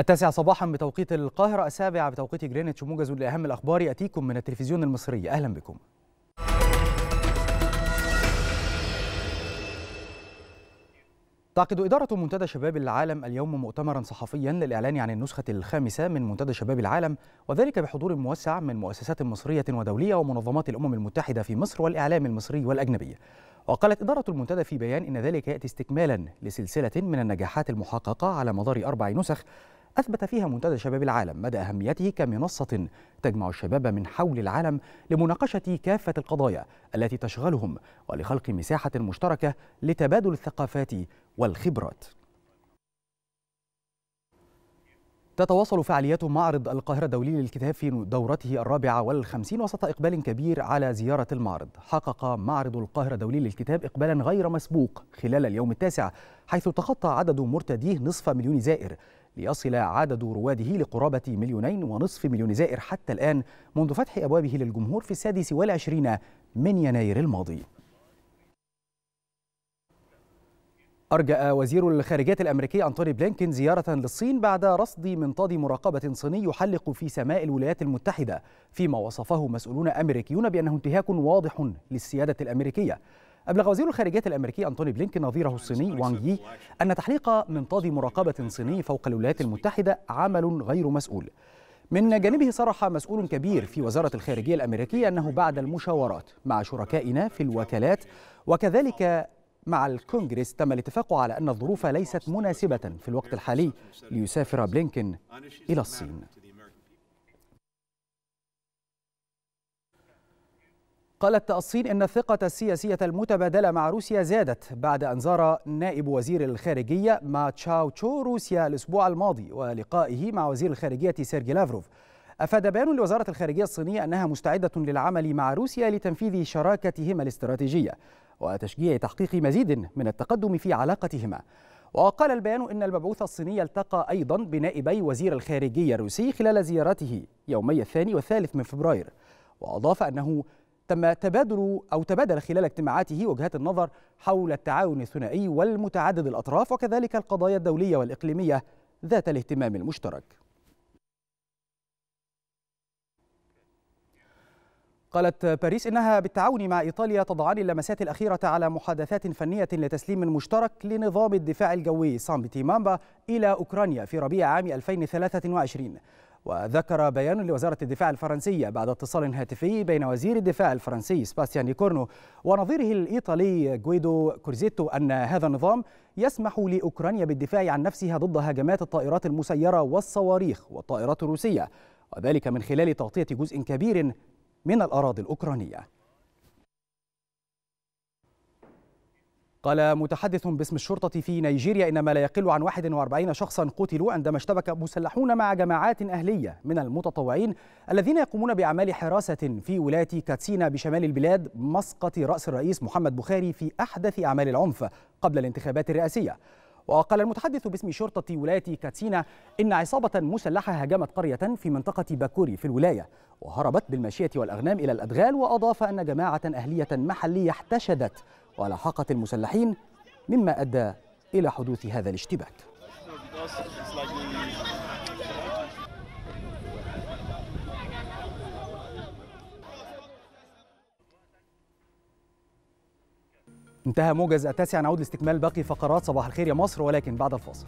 التاسعة صباحا بتوقيت القاهرة السابعة بتوقيت جرينتش موجز لأهم الأخبار يأتيكم من التلفزيون المصري أهلا بكم تعقد إدارة منتدى شباب العالم اليوم مؤتمرا صحفيا للإعلان عن النسخة الخامسة من منتدى شباب العالم وذلك بحضور موسع من مؤسسات مصرية ودولية ومنظمات الأمم المتحدة في مصر والإعلام المصري والأجنبي وقالت إدارة المنتدى في بيان إن ذلك يأتي استكمالا لسلسلة من النجاحات المحققة على مدار أربع نسخ أثبت فيها منتدى شباب العالم مدى أهميته كمنصة تجمع الشباب من حول العالم لمناقشة كافة القضايا التي تشغلهم ولخلق مساحة مشتركة لتبادل الثقافات والخبرات تتواصل فعاليات معرض القاهرة الدولي للكتاب في دورته الرابعة والخمسين وسط إقبال كبير على زيارة المعرض حقق معرض القاهرة الدولي للكتاب إقبالا غير مسبوق خلال اليوم التاسع حيث تخطى عدد مرتديه نصف مليون زائر ليصل عدد رواده لقرابة مليونين ونصف مليون زائر حتى الآن منذ فتح أبوابه للجمهور في السادس والعشرين من يناير الماضي أرجأ وزير الخارجية الأمريكي أنتوني بلينكين زيارة للصين بعد رصد منطاد مراقبة صيني يحلق في سماء الولايات المتحدة فيما وصفه مسؤولون أمريكيون بأنه انتهاك واضح للسيادة الأمريكية أبلغ وزير الخارجية الأمريكي أنتوني بلينكن نظيره الصيني وانغ يي أن تحليق منطاد مراقبة صيني فوق الولايات المتحدة عمل غير مسؤول من جانبه صرح مسؤول كبير في وزارة الخارجية الأمريكية أنه بعد المشاورات مع شركائنا في الوكالات وكذلك مع الكونغرس تم الاتفاق على أن الظروف ليست مناسبة في الوقت الحالي ليسافر بلينكن إلى الصين قالت الصين إن الثقة السياسية المتبادلة مع روسيا زادت بعد أن زار نائب وزير الخارجية ما تشاو تشو روسيا الأسبوع الماضي ولقائه مع وزير الخارجية سيرجي لافروف أفاد بيان لوزارة الخارجية الصينية أنها مستعدة للعمل مع روسيا لتنفيذ شراكتهما الاستراتيجية وتشجيع تحقيق مزيد من التقدم في علاقتهما وقال البيان إن المبعوث الصيني التقى أيضا بنائبي وزير الخارجية الروسي خلال زيارته يومي الثاني والثالث من فبراير وأضاف أنه تم تبادل أو تبادل خلال اجتماعاته وجهات النظر حول التعاون الثنائي والمتعدد الأطراف وكذلك القضايا الدولية والإقليمية ذات الاهتمام المشترك قالت باريس إنها بالتعاون مع إيطاليا تضعان اللمسات الأخيرة على محادثات فنية لتسليم مشترك لنظام الدفاع الجوي سامبتي مامبا إلى أوكرانيا في ربيع عام 2023 وذكر بيان لوزارة الدفاع الفرنسية بعد اتصال هاتفي بين وزير الدفاع الفرنسي سباستيان كورنو ونظيره الإيطالي جويدو كورزيتو أن هذا النظام يسمح لأوكرانيا بالدفاع عن نفسها ضد هجمات الطائرات المسيرة والصواريخ والطائرات الروسية وذلك من خلال تغطية جزء كبير من الأراضي الأوكرانية قال متحدث باسم الشرطة في نيجيريا إن ما لا يقل عن 41 شخصا قتلوا عندما اشتبك مسلحون مع جماعات أهلية من المتطوعين الذين يقومون بأعمال حراسة في ولاية كاتسينا بشمال البلاد مسقط رأس الرئيس محمد بخاري في أحدث أعمال العنف قبل الانتخابات الرئاسية وقال المتحدث باسم شرطة ولاية كاتسينا إن عصابة مسلحة هاجمت قرية في منطقة باكوري في الولاية وهربت بالماشية والأغنام إلى الأدغال وأضاف أن جماعة أهلية محلية احتشدت ولاحقت المسلحين مما أدى إلى حدوث هذا الاشتباك انتهى موجز التاسع نعود لاستكمال باقي فقرات صباح الخير يا مصر ولكن بعد الفاصل